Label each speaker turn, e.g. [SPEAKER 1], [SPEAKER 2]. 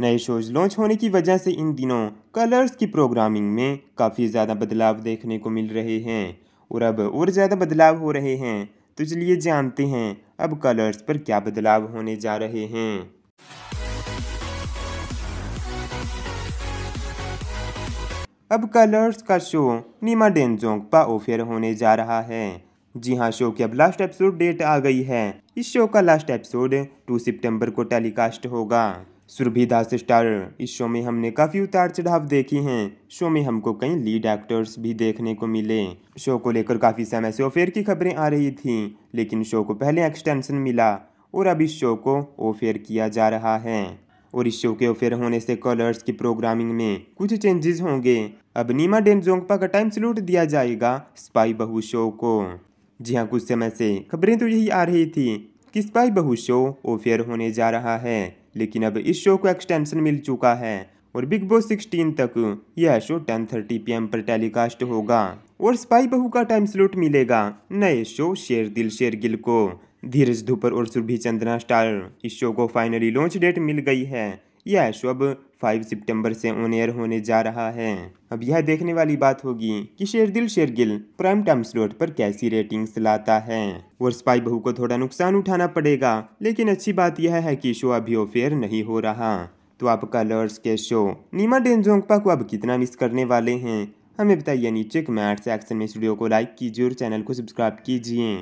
[SPEAKER 1] नए shows launch होने की वजह से इन दिनों कलर्स की प्रोग्रामिंग में काफ़ी ज़्यादा बदलाव देखने को मिल रहे हैं और अब और ज़्यादा बदलाव हो रहे हैं तो चलिए जानते हैं अब कलर्स पर क्या बदलाव होने जा रहे हैं अब कलर्स का शो नीमा डेंजोंग पा ओफेयर होने जा रहा है जी हाँ शो की अब लास्ट एपिसोड डेट आ गई है इस शो का लास्ट एपिसोड 2 सितंबर को टेलीकास्ट होगा सुरभिदास स्टार इस शो में हमने काफ़ी उतार चढ़ाव देखे हैं शो में हमको कई लीड एक्टर्स भी देखने को मिले शो को लेकर काफ़ी समय से ओफेयर की खबरें आ रही थी लेकिन शो को पहले एक्सटेंशन मिला और अब इस शो को ओफेयर किया जा रहा है और इस शो के ओफेयर होने से कलर्स की प्रोग्रामिंग में कुछ चेंजेस होंगे अब नीमा डेनजोंगपा का टाइम स्लूट दिया जाएगा स्पाई बहू शो को जी हाँ कुछ समय से खबरें तो यही आ रही थी कि स्पाई बहु शो ओफेयर होने जा रहा है लेकिन अब इस शो को एक्सटेंशन मिल चुका है और बिग बॉस 16 तक यह शो 10:30 पीएम पर टेलीकास्ट होगा और स्पाई बहू का टाइम स्लूट मिलेगा नए शो शेर दिल शेर गिल को धीरज धूपर और सुरभि चंद्रा स्टार इस शो को फाइनली लॉन्च डेट मिल गई है यह शो अब फाइव सितंबर से ऑन एयर होने जा रहा है अब यह देखने वाली बात होगी कि Sherdil Shergill prime time slot पर कैसी रेटिंग्स लाता है और स्पाई बहू को थोड़ा नुकसान उठाना पड़ेगा लेकिन अच्छी बात यह है कि शो अभी ऑफेयर नहीं हो रहा तो आप कलर्स के शो नीमा डेनजोंगपा को अब कितना मिस करने वाले हैं हमें बताइए नीचे कमेंट सेक्शन में स्टूडियो को लाइक कीजिए और चैनल को सब्सक्राइब कीजिए